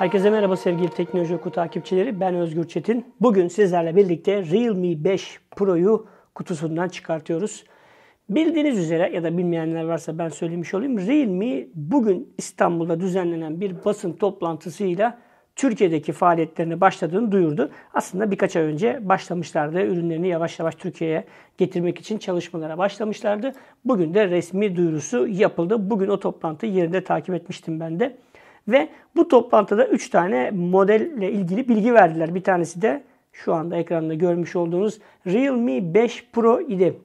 Herkese merhaba sevgili Teknoloji Oku takipçileri. Ben Özgür Çetin. Bugün sizlerle birlikte Realme 5 Pro'yu kutusundan çıkartıyoruz. Bildiğiniz üzere ya da bilmeyenler varsa ben söylemiş olayım. Realme bugün İstanbul'da düzenlenen bir basın toplantısıyla Türkiye'deki faaliyetlerini başladığını duyurdu. Aslında birkaç ay önce başlamışlardı. Ürünlerini yavaş yavaş Türkiye'ye getirmek için çalışmalara başlamışlardı. Bugün de resmi duyurusu yapıldı. Bugün o toplantı yerinde takip etmiştim ben de. Ve bu toplantıda 3 tane modelle ilgili bilgi verdiler. Bir tanesi de şu anda ekranda görmüş olduğunuz Realme 5 Pro idi.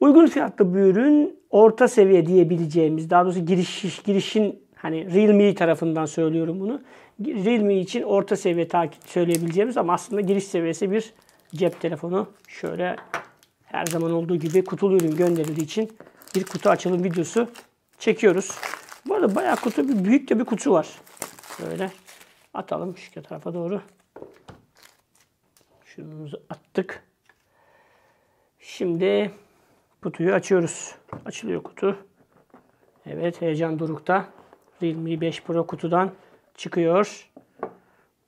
Uygun fiyatlı bir ürün orta seviye diyebileceğimiz daha doğrusu giriş, girişin hani Realme tarafından söylüyorum bunu. Realme için orta seviye takip söyleyebileceğimiz ama aslında giriş seviyesi bir cep telefonu. Şöyle her zaman olduğu gibi kutulu ürün gönderildiği için bir kutu açılım videosu çekiyoruz. Bu arada bayağı kutu, büyük de bir kutu var. Böyle atalım şu tarafa doğru. Şunu attık. Şimdi kutuyu açıyoruz. Açılıyor kutu. Evet heyecan durukta. Realme 5 Pro kutudan çıkıyor.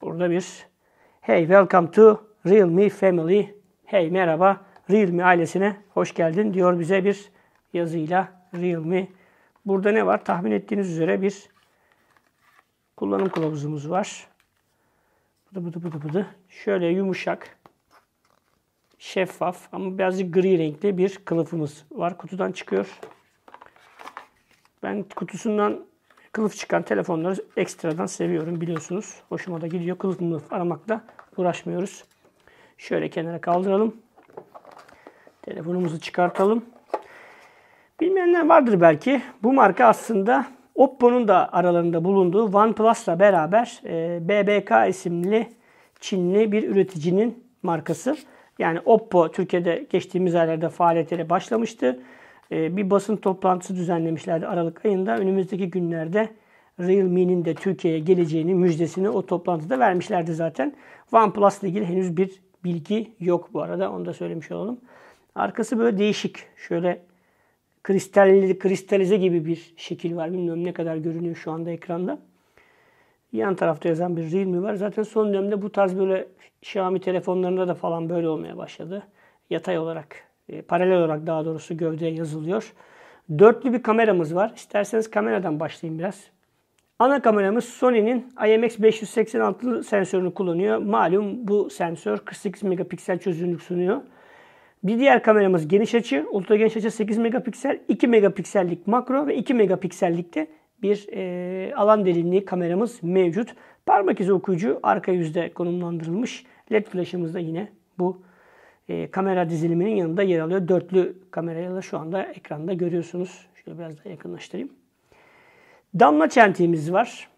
Burada bir Hey welcome to Realme family. Hey merhaba Realme ailesine hoş geldin diyor bize bir yazıyla Realme Burada ne var? Tahmin ettiğiniz üzere bir kullanım kılavuzumuz var. Bıdı bıdı bıdı bıdı. Şöyle yumuşak, şeffaf ama birazcık gri renkli bir kılıfımız var. Kutudan çıkıyor. Ben kutusundan kılıf çıkan telefonları ekstradan seviyorum biliyorsunuz. Hoşuma da gidiyor. Kılıf mılıf aramakla uğraşmıyoruz. Şöyle kenara kaldıralım. Telefonumuzu çıkartalım. Bilmeyenler vardır belki. Bu marka aslında Oppo'nun da aralarında bulunduğu OnePlus'la beraber e, BBK isimli Çinli bir üreticinin markası. Yani Oppo Türkiye'de geçtiğimiz aylarda faaliyetlere başlamıştı. E, bir basın toplantısı düzenlemişlerdi Aralık ayında. Önümüzdeki günlerde Realme'nin de Türkiye'ye geleceğini, müjdesini o toplantıda vermişlerdi zaten. OnePlus ile ilgili henüz bir bilgi yok bu arada. Onu da söylemiş olalım. Arkası böyle değişik. Şöyle kristalli, kristalize gibi bir şekil var. Bilmiyorum ne kadar görünüyor şu anda ekranda. Yan tarafta yazan bir Realme var. Zaten son dönemde bu tarz böyle Xiaomi telefonlarında da falan böyle olmaya başladı. Yatay olarak, e, paralel olarak daha doğrusu gövdeye yazılıyor. Dörtlü bir kameramız var. İsterseniz kameradan başlayayım biraz. Ana kameramız Sony'nin IMX586 sensörünü kullanıyor. Malum bu sensör 48 megapiksel çözünürlük sunuyor. Bir diğer kameramız geniş açı. Ultra geniş açı 8 megapiksel, 2 megapiksellik makro ve 2 megapiksellikte bir e, alan derinliği kameramız mevcut. Parmak izi okuyucu arka yüzde konumlandırılmış. LED flaşımız da yine bu e, kamera diziliminin yanında yer alıyor. Dörtlü kamerayla şu anda ekranda görüyorsunuz. Şöyle biraz daha yakınlaştırayım. Damla çentiğimiz var.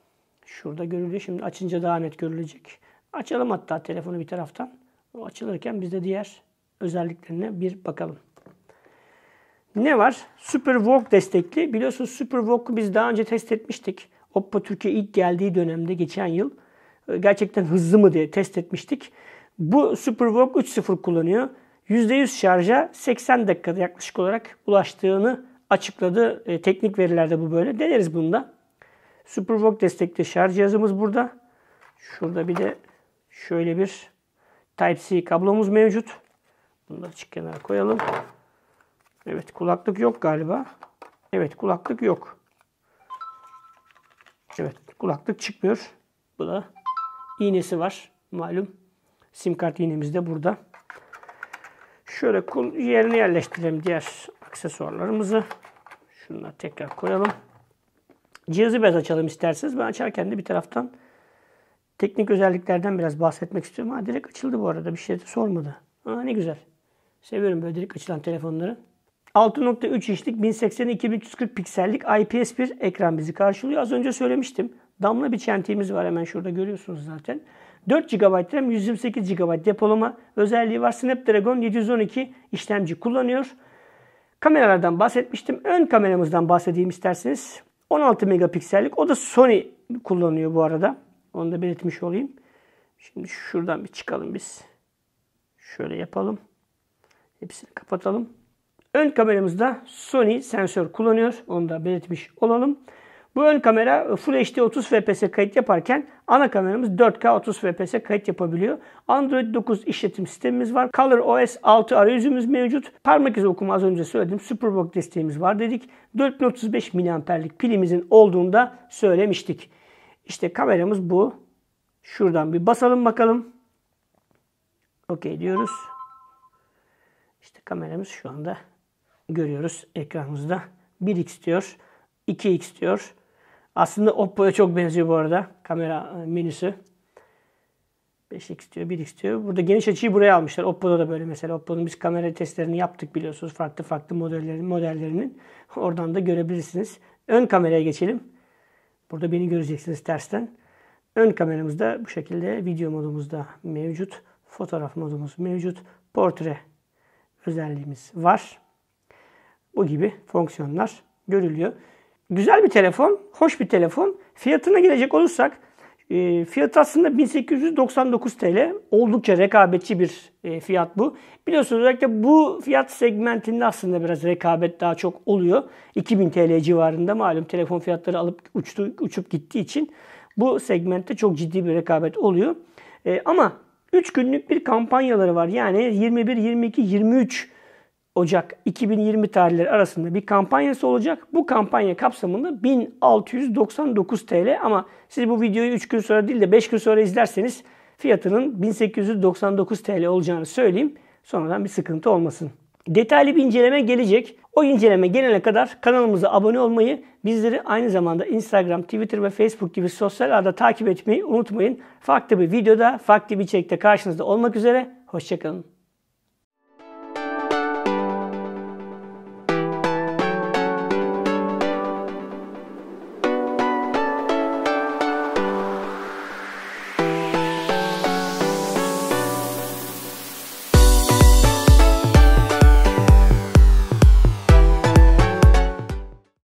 Şurada görülüyor. Şimdi açınca daha net görülecek. Açalım hatta telefonu bir taraftan. O açılırken biz de diğer özelliklerine bir bakalım. Ne var? SuperVOOC destekli. Biliyorsunuz SuperVOOC'u biz daha önce test etmiştik. Oppo Türkiye ilk geldiği dönemde geçen yıl ee, gerçekten hızlı mı diye test etmiştik. Bu SuperVOOC 3.0 kullanıyor. %100 şarja 80 dakikada yaklaşık olarak ulaştığını açıkladı. E, teknik verilerde bu böyle. Deneriz bunu da. SuperVOOC destekli şarj cihazımız burada. Şurada bir de şöyle bir Type-C kablomuz mevcut. Bunu da açık kenara koyalım. Evet kulaklık yok galiba. Evet kulaklık yok. Evet kulaklık çıkmıyor. Bu da iğnesi var. Malum sim kart iğnemiz de burada. Şöyle yerine yerleştirelim diğer aksesuarlarımızı. Şunları tekrar koyalım. Cihazı biraz açalım isterseniz. Ben açarken de bir taraftan teknik özelliklerden biraz bahsetmek istiyorum. Ha direkt açıldı bu arada. Bir şey de sormadı. Ha ne güzel. Seviyorum böyle direkt açılan telefonları. 6.3 inçlik 1080-2340 piksellik IPS bir ekran bizi karşılıyor. Az önce söylemiştim. Damla bir çentiğimiz var hemen şurada görüyorsunuz zaten. 4 GB RAM, 128 GB depolama özelliği var. Snapdragon 712 işlemci kullanıyor. Kameralardan bahsetmiştim. Ön kameramızdan bahsedeyim isterseniz. 16 megapiksellik. O da Sony kullanıyor bu arada. Onu da belirtmiş olayım. Şimdi şuradan bir çıkalım biz. Şöyle yapalım. Hepsini kapatalım. Ön kameramızda Sony sensör kullanıyor. Onu da belirtmiş olalım. Bu ön kamera Full HD 30 fps kayıt yaparken ana kameramız 4K 30 fps kayıt yapabiliyor. Android 9 işletim sistemimiz var. Color OS 6 arayüzümüz mevcut. Parmak izi okuma az önce söyledim. Superbook desteğimiz var dedik. 4035 mAh'lik pilimizin olduğunda söylemiştik. İşte kameramız bu. Şuradan bir basalım bakalım. Okey diyoruz. İşte kameramız şu anda görüyoruz ekranımızda. 1x diyor, 2x diyor. Aslında Oppo'ya çok benziyor bu arada kamera e, menüsü. 5x diyor, 1x diyor. Burada geniş açıyı buraya almışlar. Oppo'da da böyle mesela. Oppo'nun biz kamera testlerini yaptık biliyorsunuz. Farklı farklı modellerin, modellerinin. Oradan da görebilirsiniz. Ön kameraya geçelim. Burada beni göreceksiniz tersten. Ön kameramızda bu şekilde video modumuzda mevcut. Fotoğraf modumuz mevcut. Portre özelliğimiz var. Bu gibi fonksiyonlar görülüyor. Güzel bir telefon, hoş bir telefon. Fiyatına gelecek olursak e, fiyat aslında 1899 TL. Oldukça rekabetçi bir e, fiyat bu. Biliyorsunuz özellikle bu fiyat segmentinde aslında biraz rekabet daha çok oluyor. 2000 TL civarında malum telefon fiyatları alıp uçtu, uçup gittiği için bu segmentte çok ciddi bir rekabet oluyor. E, ama 3 günlük bir kampanyaları var. Yani 21, 22, 23 Ocak 2020 tarihleri arasında bir kampanyası olacak. Bu kampanya kapsamında 1699 TL ama siz bu videoyu 3 gün sonra değil de 5 gün sonra izlerseniz fiyatının 1899 TL olacağını söyleyeyim. Sonradan bir sıkıntı olmasın. Detaylı bir inceleme gelecek. O inceleme gelene kadar kanalımıza abone olmayı, bizleri aynı zamanda Instagram, Twitter ve Facebook gibi sosyal ağda takip etmeyi unutmayın. Farklı bir videoda, farklı bir içerikte karşınızda olmak üzere. Hoşçakalın.